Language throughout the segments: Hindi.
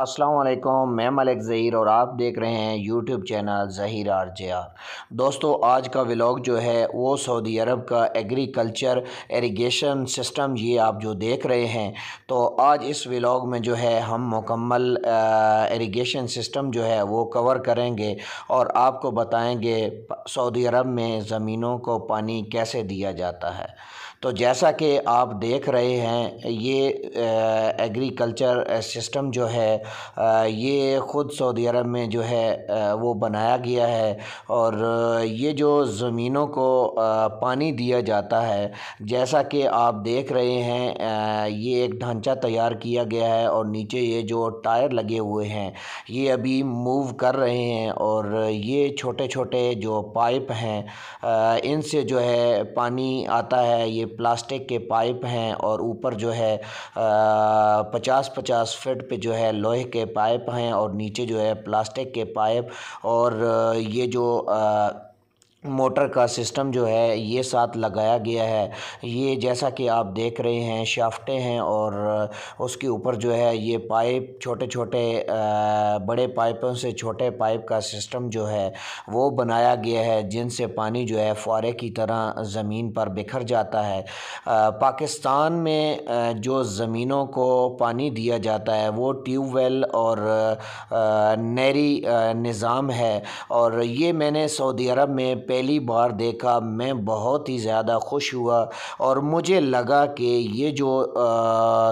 असलम मैं मलिक ज़हीर और आप देख रहे हैं YouTube channel Zaheer R J R दोस्तों आज का व्लॉग जो है वो सऊदी अरब का एग्रीकल्चर इरीगेशन सिस्टम ये आप जो देख रहे हैं तो आज इस व्लॉग में जो है हम मुकम्मल इरीगेशन सिस्टम जो है वो कवर करेंगे और आपको बताएंगे सऊदी अरब में ज़मीनों को पानी कैसे दिया जाता है तो जैसा कि आप देख रहे हैं ये एग्रीकल्चर सिस्टम जो है ये ख़ुद सऊदी अरब में जो है वो बनाया गया है और ये जो ज़मीनों को पानी दिया जाता है जैसा कि आप देख रहे हैं ये एक ढांचा तैयार किया गया है और नीचे ये जो टायर लगे हुए हैं ये अभी मूव कर रहे हैं और ये छोटे छोटे जो पाइप हैं इनसे जो है पानी आता है ये प्लास्टिक के पाइप हैं और ऊपर जो है पचास पचास फिट पे जो है लोहे लोहे के पाइप हैं और नीचे जो है प्लास्टिक के पाइप और ये जो मोटर का सिस्टम जो है ये साथ लगाया गया है ये जैसा कि आप देख रहे हैं शाफ्टें हैं और उसके ऊपर जो है ये पाइप छोटे छोटे बड़े पाइपों से छोटे पाइप का सिस्टम जो है वो बनाया गया है जिनसे पानी जो है फुहारे की तरह ज़मीन पर बिखर जाता है पाकिस्तान में जो ज़मीनों को पानी दिया जाता है वो ट्यूबवेल और नहरी निज़ाम है और ये मैंने सऊदी अरब में पहली बार देखा मैं बहुत ही ज़्यादा खुश हुआ और मुझे लगा कि ये जो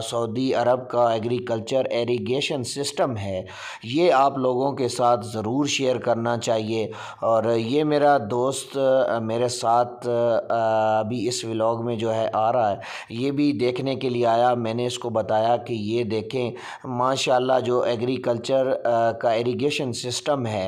सऊदी अरब का एग्रीकल्चर एरीगेशन सिस्टम है ये आप लोगों के साथ ज़रूर शेयर करना चाहिए और ये मेरा दोस्त मेरे साथ अभी इस व्लॉग में जो है आ रहा है ये भी देखने के लिए आया मैंने इसको बताया कि ये देखें माशाल्लाह जो एग्रीकल्चर का एरीगेशन सिस्टम है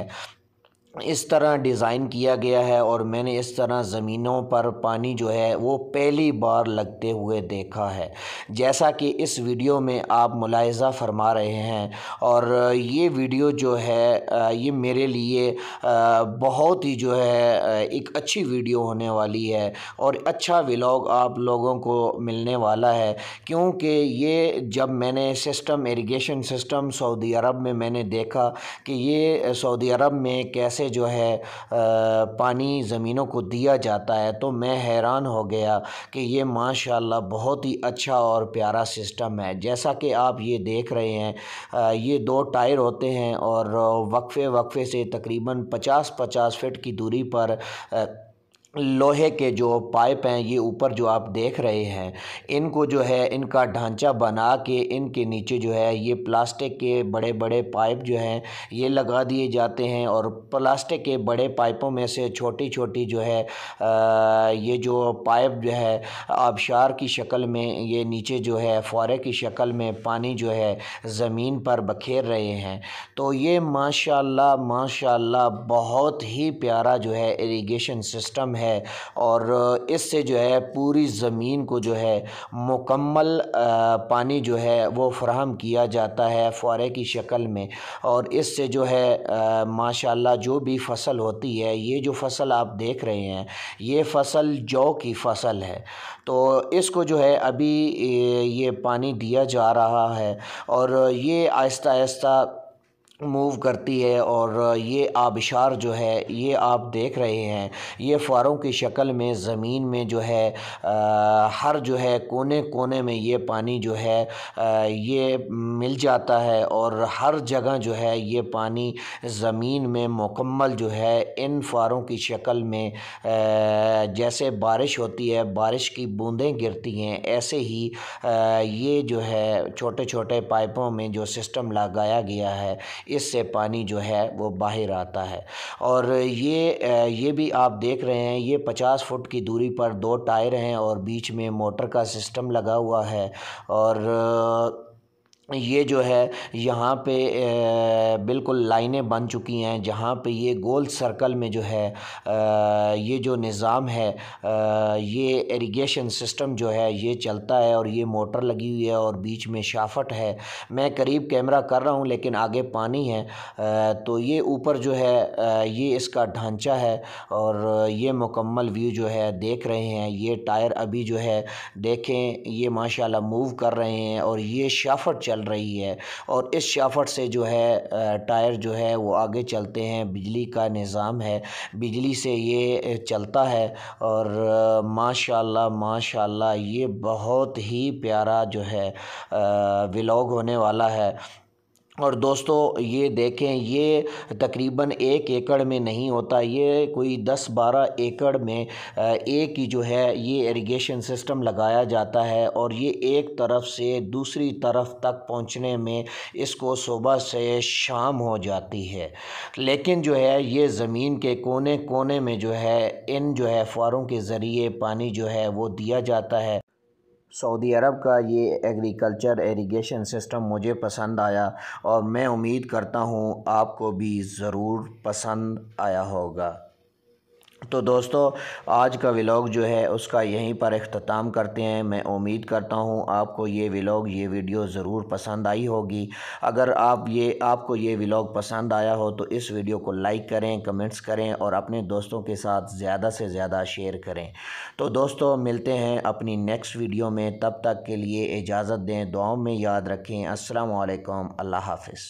इस तरह डिज़ाइन किया गया है और मैंने इस तरह ज़मीनों पर पानी जो है वो पहली बार लगते हुए देखा है जैसा कि इस वीडियो में आप मुलायजा फरमा रहे हैं और ये वीडियो जो है ये मेरे लिए बहुत ही जो है एक अच्छी वीडियो होने वाली है और अच्छा व्लॉग आप लोगों को मिलने वाला है क्योंकि ये जब मैंने सिस्टम इरीगेशन सिस्टम सऊदी अरब में मैंने देखा कि ये सऊदी अरब में कैसे से जो है पानी ज़मीनों को दिया जाता है तो मैं हैरान हो गया कि ये माशाल्लाह बहुत ही अच्छा और प्यारा सिस्टम है जैसा कि आप ये देख रहे हैं ये दो टायर होते हैं और वक्फे वक्फे से तकरीबन पचास पचास फिट की दूरी पर लोहे के जो पाइप हैं ये ऊपर जो आप देख रहे हैं इनको जो है इनका ढांचा बना के इनके नीचे जो है ये प्लास्टिक के बड़े बड़े पाइप जो हैं ये लगा दिए जाते हैं और प्लास्टिक के बड़े पाइपों में से छोटी छोटी जो है आ, ये जो पाइप जो है आबशार की शक्ल में ये नीचे जो है फौरे की शक्ल में पानी जो है ज़मीन पर बखेर रहे हैं तो ये माशाला माशा बहुत ही प्यारा जो है इरीगेशन सिस्टम है है और इससे जो है पूरी ज़मीन को जो है मुकम्मल पानी जो है वो फ्राहम किया जाता है फ़ौरे की शक्ल में और इससे जो है माशाल्लाह जो भी फसल होती है ये जो फसल आप देख रहे हैं ये फसल जौ की फसल है तो इसको जो है अभी ये पानी दिया जा रहा है और ये आहिस्ता आहिस्ता मूव करती है और ये आबशार जो है ये आप देख रहे हैं ये फ़ारों की शक्ल में ज़मीन में जो है आ, हर जो है कोने कोने में ये पानी जो है आ, ये मिल जाता है और हर जगह जो है ये पानी ज़मीन में मुकम्मल जो है इन फ़ारों की शक्ल में आ, जैसे बारिश होती है बारिश की बूंदें गिरती हैं ऐसे ही आ, ये जो है छोटे छोटे पाइपों में जो सिस्टम लगाया गया है इससे पानी जो है वो बाहर आता है और ये ये भी आप देख रहे हैं ये पचास फुट की दूरी पर दो टायर हैं और बीच में मोटर का सिस्टम लगा हुआ है और ये जो है यहाँ पे बिल्कुल लाइनें बन चुकी हैं जहाँ पे ये गोल सर्कल में जो है ये जो निज़ाम है ये इरिगेशन सिस्टम जो है ये चलता है और ये मोटर लगी हुई है और बीच में शाफट है मैं करीब कैमरा कर रहा हूँ लेकिन आगे पानी है तो ये ऊपर जो है ये इसका ढांचा है और ये मुकम्मल व्यू जो है देख रहे हैं ये टायर अभी जो है देखें ये माशाल्लाह मूव कर रहे हैं और ये शाफट चल चल रही है और इस शाफट से जो है टायर जो है वो आगे चलते हैं बिजली का निज़ाम है बिजली से ये चलता है और माशाल्लाह माशाल्लाह ये बहुत ही प्यारा जो है व्लॉग होने वाला है और दोस्तों ये देखें ये तकरीबन एक एकड़ में नहीं होता ये कोई दस बारह एकड़ में एक ही जो है ये इरिगेशन सिस्टम लगाया जाता है और ये एक तरफ से दूसरी तरफ तक पहुंचने में इसको सुबह से शाम हो जाती है लेकिन जो है ये ज़मीन के कोने कोने में जो है इन जो है फुहारों के ज़रिए पानी जो है वो दिया जाता है सऊदी अरब का ये एग्रीकल्चर इरिगेशन सिस्टम मुझे पसंद आया और मैं उम्मीद करता हूँ आपको भी ज़रूर पसंद आया होगा तो दोस्तों आज का व्लॉग जो है उसका यहीं पर अख्ताम करते हैं मैं उम्मीद करता हूँ आपको ये व्लॉग ये वीडियो ज़रूर पसंद आई होगी अगर आप ये आपको ये व्लॉग पसंद आया हो तो इस वीडियो को लाइक करें कमेंट्स करें और अपने दोस्तों के साथ ज़्यादा से ज़्यादा शेयर करें तो दोस्तों मिलते हैं अपनी नेक्स्ट वीडियो में तब तक के लिए इजाज़त दें दुआओं में याद रखें असलकम अल्लाह हाफ़